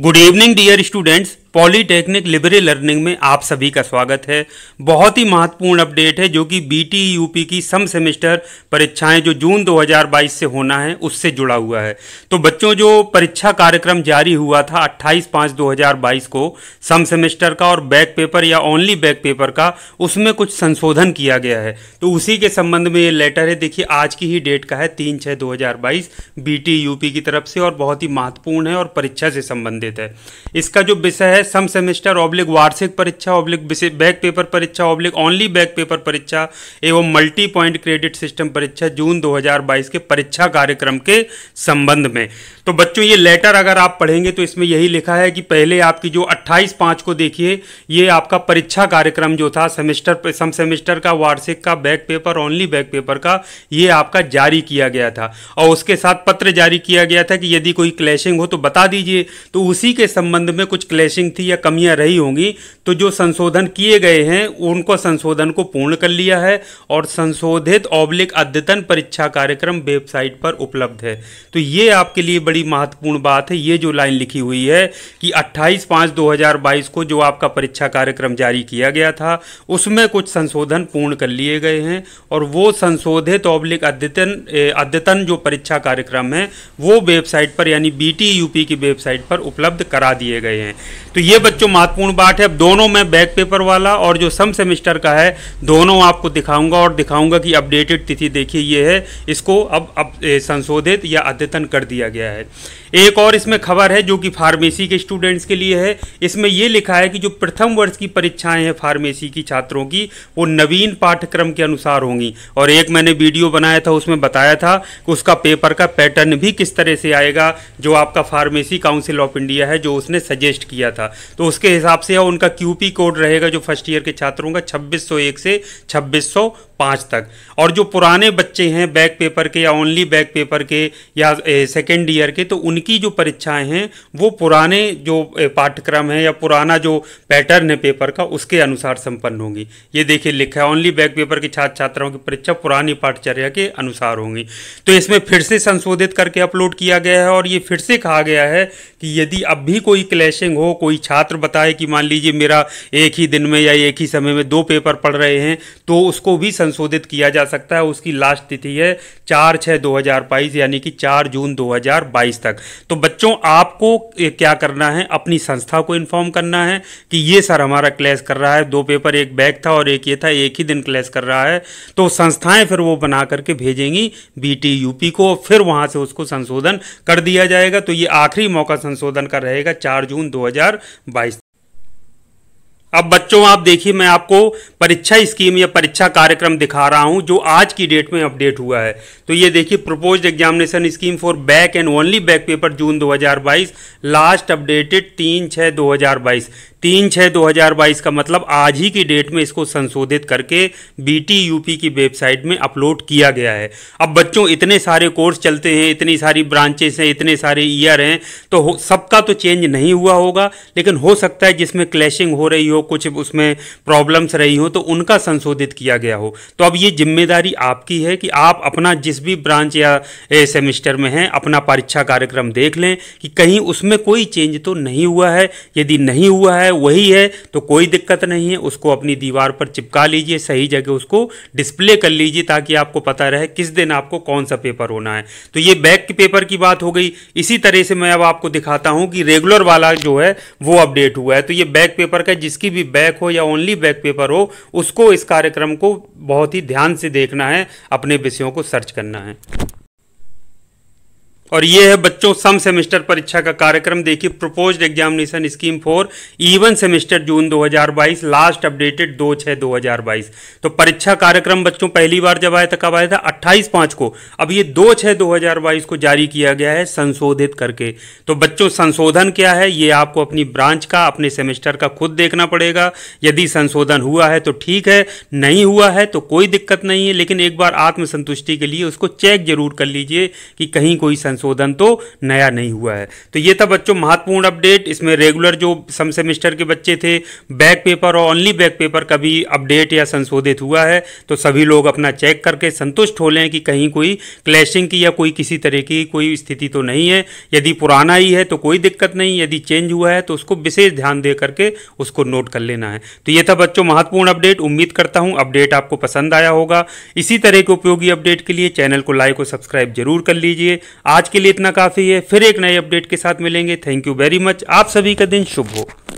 Good evening dear students. Polytechnic liberal learning में आप सभी का स्वागत है बहुत ही महत्वपूर्ण अपडेट है जो कि बी यूपी e की सम सेमेस्टर परीक्षाएं जो जून 2022 से होना है उससे जुड़ा हुआ है तो बच्चों जो परीक्षा कार्यक्रम जारी हुआ था 28 पाँच 2022 को सम सेमेस्टर का और बैक पेपर या ओनली बैक पेपर का उसमें कुछ संशोधन किया गया है तो उसी के संबंध में ये लेटर है देखिए आज की ही डेट का है तीन छः दो हज़ार e की तरफ से और बहुत ही महत्वपूर्ण है और परीक्षा से संबंधित है इसका जो विषय है सम सेमेस्टर ऑब्लिक वार्षिक परीक्षा ऑब्लिक बैक पेपर परीक्षा ऑब्लिक ओनली बैक पेपर परीक्षा एवं मल्टी पॉइंट क्रेडिट सिस्टम परीक्षा जून 2022 के परीक्षा कार्यक्रम के संबंध में तो बच्चों ये लेटर अगर आप पढ़ेंगे तो इसमें यही लिखा है कि पहले आपकी जो 28 पाँच को देखिए ये आपका परीक्षा कार्यक्रम जो था सेमेस्टर सम सेमेस्टर का वार्षिक का back paper only back paper का ये आपका जारी किया गया था और उसके साथ पत्र जारी किया गया था कि यदि कोई क्लैशिंग हो तो बता दीजिए तो उसी के संबंध में कुछ क्लैशिंग कमिंग थी या कमियां रही होंगी तो जो संशोधन किए गए हैं उनको संशोधन को पूर्ण कर लिया है और संशोधित ऑब्लिक अद्यतन परीक्षा कार्यक्रम वेबसाइट पर उपलब्ध है तो ये आपके लिए बड़ी महत्वपूर्ण बात है ये जो लाइन लिखी हुई है कि अट्ठाईस पाँच दो को जो आपका परीक्षा कार्यक्रम जारी किया गया था उसमें कुछ संशोधन पूर्ण कर लिए गए हैं और वो संशोधित ऑब्लिक अद्यतन अद्यतन जो परीक्षा कार्यक्रम है वो वेबसाइट पर यानी बी की वेबसाइट पर उपलब्ध करा दिए गए हैं तो तो ये बच्चों महत्वपूर्ण बात है अब दोनों में बैक पेपर वाला और जो सम सेमिस्टर का है दोनों आपको दिखाऊंगा और दिखाऊंगा कि अपडेटेड तिथि देखिए ये है इसको अब अब संशोधित या अद्यतन कर दिया गया है एक और इसमें खबर है जो कि फार्मेसी के स्टूडेंट्स के लिए है इसमें यह लिखा है कि जो प्रथम वर्ष की परीक्षाएं हैं फार्मेसी की छात्रों की वो नवीन पाठ्यक्रम के अनुसार होंगी और एक मैंने वीडियो बनाया था उसमें बताया था कि उसका पेपर का पैटर्न भी किस तरह से आएगा जो आपका फार्मेसी काउंसिल ऑफ इंडिया है जो उसने सजेस्ट किया था तो उसके हिसाब से उनका क्यू कोड रहेगा जो फर्स्ट ईयर के छात्रों का छब्बीस से छब्बीस पाँच तक और जो पुराने बच्चे हैं बैक पेपर के या ओनली बैक पेपर के या सेकेंड ईयर के तो उन उनकी जो परीक्षाएं हैं वो पुराने जो पाठ्यक्रम है या पुराना जो पैटर्न है पेपर का उसके अनुसार संपन्न होंगी ये देखिए लिखा है ओनली बैक पेपर के छात्र छात्राओं की परीक्षा पुरानी पाठचर्या के अनुसार होंगी तो इसमें फिर से संशोधित करके अपलोड किया गया है और ये फिर से कहा गया है कि यदि अब भी कोई क्लैशिंग हो कोई छात्र बताए कि मान लीजिए मेरा एक ही दिन में या एक ही समय में दो पेपर पढ़ रहे हैं तो उसको भी संशोधित किया जा सकता है उसकी लास्ट तिथि है चार छः दो यानी कि चार जून दो तक तो बच्चों आपको क्या करना है अपनी संस्था को इन्फॉर्म करना है कि ये सर हमारा क्लैश कर रहा है दो पेपर एक बैग था और एक ये था एक ही दिन क्लैश कर रहा है तो संस्थाएं फिर वो बना करके भेजेंगी बीटी यूपी को फिर वहाँ से उसको संशोधन कर दिया जाएगा तो ये आखिरी मौका संशोधन का रहेगा चार जून दो अब बच्चों आप देखिए मैं आपको परीक्षा स्कीम या परीक्षा कार्यक्रम दिखा रहा हूं जो आज की डेट में अपडेट हुआ है तो ये देखिए proposed examination scheme for back and only back paper June 2022 last updated तीन छः 2022 तीन छः 2022 का मतलब आज ही की डेट में इसको संशोधित करके बीटी यूपी की वेबसाइट में अपलोड किया गया है अब बच्चों इतने सारे कोर्स चलते हैं इतनी सारी ब्रांचेस हैं इतने सारे ईयर हैं तो सबका तो चेंज नहीं हुआ होगा लेकिन हो सकता है जिसमें क्लैशिंग हो रही हो कुछ उसमें प्रॉब्लम्स रही हो तो उनका संशोधित किया गया हो तो अब ये जिम्मेदारी आपकी है कि आप अपना जिस भी ब्रांच या सेमिस्टर में हैं अपना परीक्षा कार्यक्रम देख लें कि कहीं उसमें कोई चेंज तो नहीं हुआ है यदि नहीं हुआ है वही है तो कोई दिक्कत नहीं है उसको अपनी दीवार पर चिपका लीजिए सही जगह उसको डिस्प्ले कर लीजिए ताकि आपको पता रहे किस दिन आपको कौन सा पेपर होना है तो ये बैक के पेपर की बात हो गई इसी तरह से मैं अब आपको दिखाता हूँ कि रेगुलर वाला जो है वो अपडेट हुआ है तो ये बैक पेपर का जिसकी किसी भी बैक हो या ओनली बैक पेपर हो उसको इस कार्यक्रम को बहुत ही ध्यान से देखना है अपने विषयों को सर्च करना है और ये है बच्चों सम सेमेस्टर परीक्षा का कार्यक्रम देखिए proposed examination scheme for even semester June 2022 last updated दो छः 2022 तो परीक्षा कार्यक्रम बच्चों पहली बार जब आया था कब आया था 28 पाँच को अब ये दो छः 2022 को जारी किया गया है संशोधित करके तो बच्चों संशोधन क्या है ये आपको अपनी ब्रांच का अपने सेमेस्टर का खुद देखना पड़ेगा यदि संशोधन हुआ है तो ठीक है नहीं हुआ है तो कोई दिक्कत नहीं है लेकिन एक बार आत्मसंतुष्टि के लिए उसको चेक जरूर कर लीजिए कि कहीं कोई संशोधन तो नया नहीं हुआ है तो ये था बच्चों महत्वपूर्ण अपडेट इसमें रेगुलर जो सम सेमिस्टर के बच्चे थे बैक पेपर और ओनली बैक पेपर का भी अपडेट या संशोधित हुआ है तो सभी लोग अपना चेक करके संतुष्ट हो लें कि कहीं कोई क्लैशिंग की या कोई किसी तरह की कोई स्थिति तो नहीं है यदि पुराना ही है तो कोई दिक्कत नहीं यदि चेंज हुआ है तो उसको विशेष ध्यान दे करके उसको नोट कर लेना है तो ये था बच्चों महत्वपूर्ण अपडेट उम्मीद करता हूँ अपडेट आपको पसंद आया होगा इसी तरह के उपयोगी अपडेट के लिए चैनल को लाइक और सब्सक्राइब जरूर कर लीजिए आज के लिए इतना काफ़ी है फिर एक नए अपडेट के साथ मिलेंगे थैंक यू वेरी मच आप सभी का दिन शुभ हो